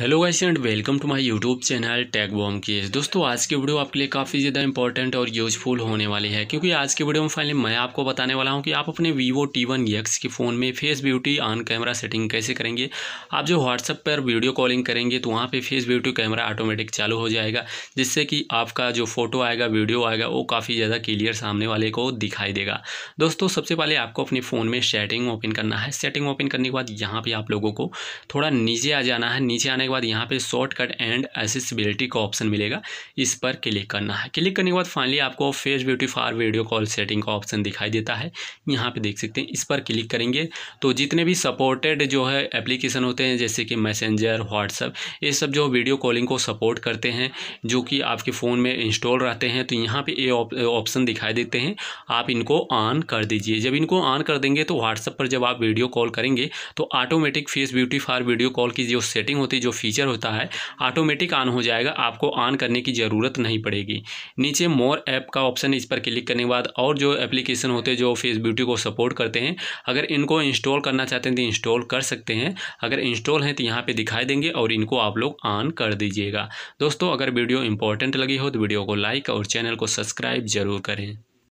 hello guys and welcome to my YouTube channel tag bomb case दोस्तों आज की video आपके लिए काफ़ी ज़्यादा इंपॉर्टेंट और यूजफुल होने वाली है क्योंकि आज की वीडियो में फाइनली मैं आपको बताने वाला हूं कि आप अपने वीवो टी वन यक्स के फ़ोन में face beauty on camera setting कैसे करेंगे आप जो व्हाट्सअप पर वीडियो कॉलिंग करेंगे तो वहाँ पर फेस ब्यूटी कैमरा ऑटोमेटिक चालू हो जाएगा जिससे कि आपका जो फोटो आएगा वीडियो आएगा वो काफ़ी ज़्यादा क्लियर सामने वाले को दिखाई देगा दोस्तों सबसे पहले आपको अपने फ़ोन में सेटिंग ओपन करना है सेटिंग ओपन करने के बाद यहाँ पर आप लोगों को थोड़ा नीचे आ जाना है नीचे आने के बाद यहाँ पे शॉर्टकट एंड एसेसिबिलिटी का ऑप्शन मिलेगा इस पर क्लिक करना है क्लिक करने के बाद फाइनली आपको face beauty for video call setting का ऑप्शन दिखाई देता है यहाँ पे देख सकते हैं इस पर क्लिक करेंगे तो जितने भी सपोर्टेड जो है एप्लीकेशन होते हैं जैसे कि मैसेंजर व्हाट्सअप ये सब जो वीडियो कॉलिंग को सपोर्ट करते हैं जो कि आपके फ़ोन में इंस्टॉल रहते हैं तो यहाँ पर ये ऑप्शन दिखाई देते हैं आप इनको ऑन कर दीजिए जब इनको ऑन कर देंगे तो व्हाट्सअप पर जब आप वीडियो कॉल करेंगे तो automatic face beauty for video call की जो सेटिंग होती है जो फीचर होता है ऑटोमेटिक ऑन हो जाएगा आपको ऑन करने की ज़रूरत नहीं पड़ेगी नीचे मोर ऐप का ऑप्शन इस पर क्लिक करने के बाद और जो एप्लीकेशन होते हैं जो फेस ब्यूटी को सपोर्ट करते हैं अगर इनको इंस्टॉल करना चाहते हैं तो इंस्टॉल कर सकते हैं अगर इंस्टॉल हैं तो यहाँ पर दिखाई देंगे और इनको आप लोग ऑन कर दीजिएगा दोस्तों अगर वीडियो इंपॉर्टेंट लगी हो तो वीडियो को लाइक और चैनल को सब्सक्राइब ज़रूर करें